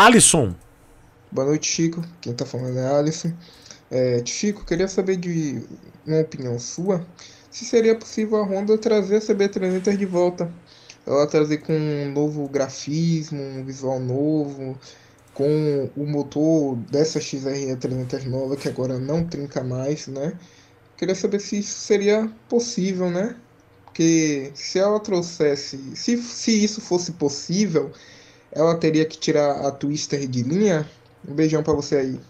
Alisson. Boa noite, Chico. Quem está falando é Alisson. É, Chico, queria saber de uma opinião sua se seria possível a Honda trazer a CB300 de volta. Ela trazer com um novo grafismo, um visual novo, com o motor dessa XR300 nova que agora não trinca mais, né? Queria saber se isso seria possível, né? Porque se ela trouxesse, se, se isso fosse possível, ela teria que tirar a Twister de linha. Um beijão para você aí.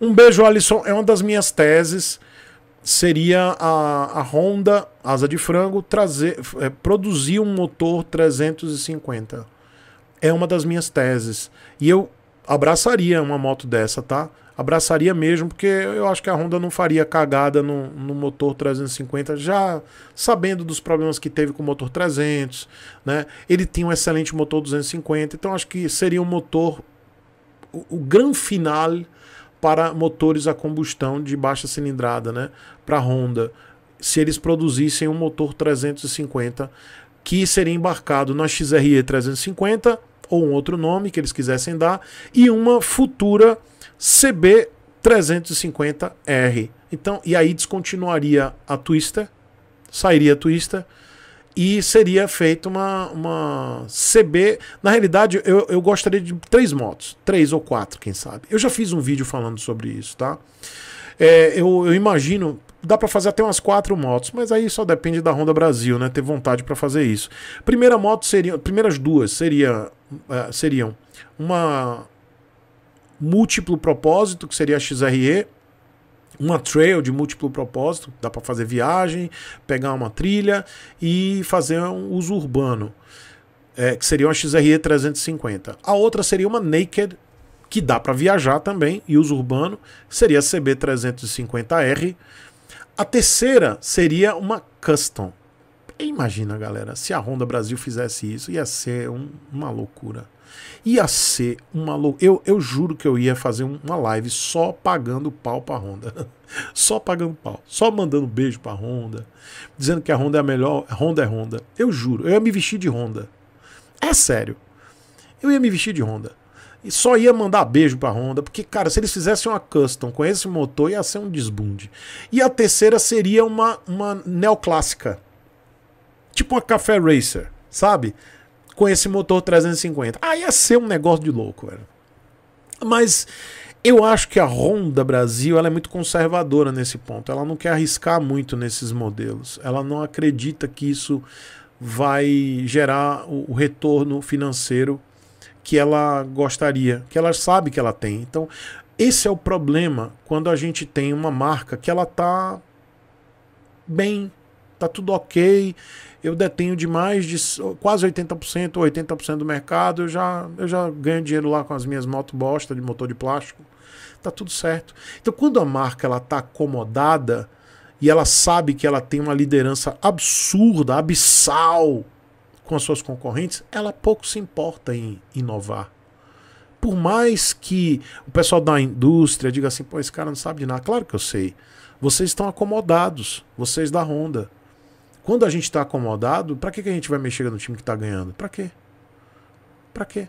Um beijo, Alisson. É uma das minhas teses. Seria a, a Honda Asa de Frango trazer, é, produzir um motor 350. É uma das minhas teses. E eu abraçaria uma moto dessa, tá? Abraçaria mesmo, porque eu acho que a Honda não faria cagada no, no motor 350, já sabendo dos problemas que teve com o motor 300, né? Ele tinha um excelente motor 250, então acho que seria um motor, o, o grande final para motores a combustão de baixa cilindrada, né? Para Honda, se eles produzissem um motor 350 que seria embarcado na XRE 350 ou um outro nome que eles quisessem dar, e uma futura CB350R. Então, e aí descontinuaria a Twister, sairia a Twister, e seria feita uma, uma CB. Na realidade, eu, eu gostaria de três motos, três ou quatro, quem sabe. Eu já fiz um vídeo falando sobre isso, tá? É, eu, eu imagino dá para fazer até umas quatro motos, mas aí só depende da Honda Brasil, né? Ter vontade para fazer isso. Primeira moto seria, primeiras duas seria é, seriam uma múltiplo propósito, que seria a XRE, uma trail de múltiplo propósito, dá para fazer viagem, pegar uma trilha e fazer um uso urbano, é, que seria uma XRE 350. A outra seria uma Naked, que dá para viajar também, e uso urbano, seria a CB 350R. A terceira seria uma Custom, imagina, galera, se a Honda Brasil fizesse isso, ia ser um, uma loucura. Ia ser uma loucura. Eu, eu juro que eu ia fazer uma live só pagando pau pra Honda. só pagando pau. Só mandando beijo pra Honda. Dizendo que a Honda é a melhor. Honda é Honda. Eu juro. Eu ia me vestir de Honda. É sério. Eu ia me vestir de Honda. E só ia mandar beijo pra Honda, porque, cara, se eles fizessem uma custom com esse motor, ia ser um desbunde. E a terceira seria uma, uma neoclássica tipo uma Café Racer, sabe? Com esse motor 350. Ah, ia ser um negócio de louco, velho. Mas eu acho que a Honda Brasil ela é muito conservadora nesse ponto. Ela não quer arriscar muito nesses modelos. Ela não acredita que isso vai gerar o, retorno financeiro que ela gostaria, que ela sabe que ela tem. Então, esse é o problema quando a gente tem uma marca que ela está bem tá tudo ok, eu detenho de mais de quase 80%, 80% do mercado, eu já, eu já ganho dinheiro lá com as minhas motos bosta de motor de plástico, tá tudo certo. Então quando a marca ela tá acomodada e ela sabe que ela tem uma liderança absurda, abissal com as suas concorrentes, ela pouco se importa em inovar por mais que o pessoal da indústria diga assim, pô, esse cara não sabe de nada. Claro que eu sei. Vocês estão acomodados, vocês da Honda. Quando a gente está acomodado, para que, que a gente vai mexer no time que está ganhando? Para quê? Para quê?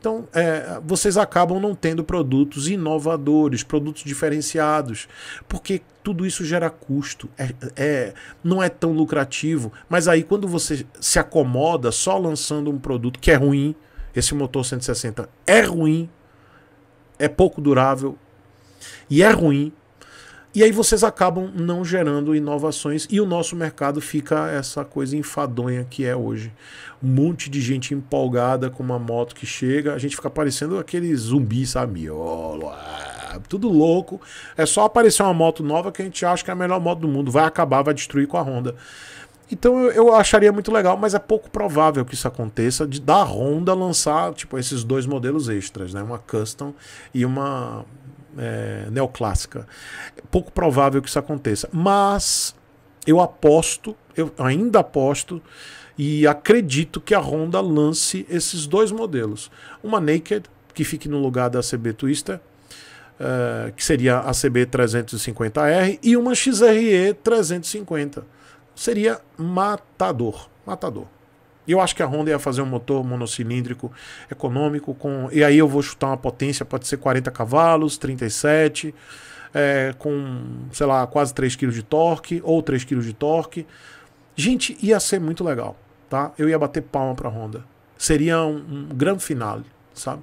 Então, é, vocês acabam não tendo produtos inovadores, produtos diferenciados, porque tudo isso gera custo, é, é, não é tão lucrativo. Mas aí, quando você se acomoda só lançando um produto que é ruim, esse motor 160 é ruim, é pouco durável e é ruim, e aí vocês acabam não gerando inovações e o nosso mercado fica essa coisa enfadonha que é hoje. Um monte de gente empolgada com uma moto que chega, a gente fica parecendo aquele zumbi, sabe? Ah, tudo louco. É só aparecer uma moto nova que a gente acha que é a melhor moto do mundo. Vai acabar, vai destruir com a Honda. Então eu, acharia muito legal, mas é pouco provável que isso aconteça de da Honda lançar tipo esses dois modelos extras, né? Uma custom e uma é, neoclássica. É pouco provável que isso aconteça. Mas eu aposto, eu ainda aposto e acredito que a Honda lance esses dois modelos. Uma Naked, que fique no lugar da CB Twister, é, que seria a CB 350R, e uma XRE 350. Seria matador. Matador eu acho que a Honda ia fazer um motor monocilíndrico econômico com. E aí eu vou chutar uma potência, pode ser 40 cavalos, 37, é, com, sei lá, quase 3 kg de torque, ou 3 kg de torque. Gente, ia ser muito legal, tá? Eu ia bater palma pra Honda. Seria um, um grande finale, sabe?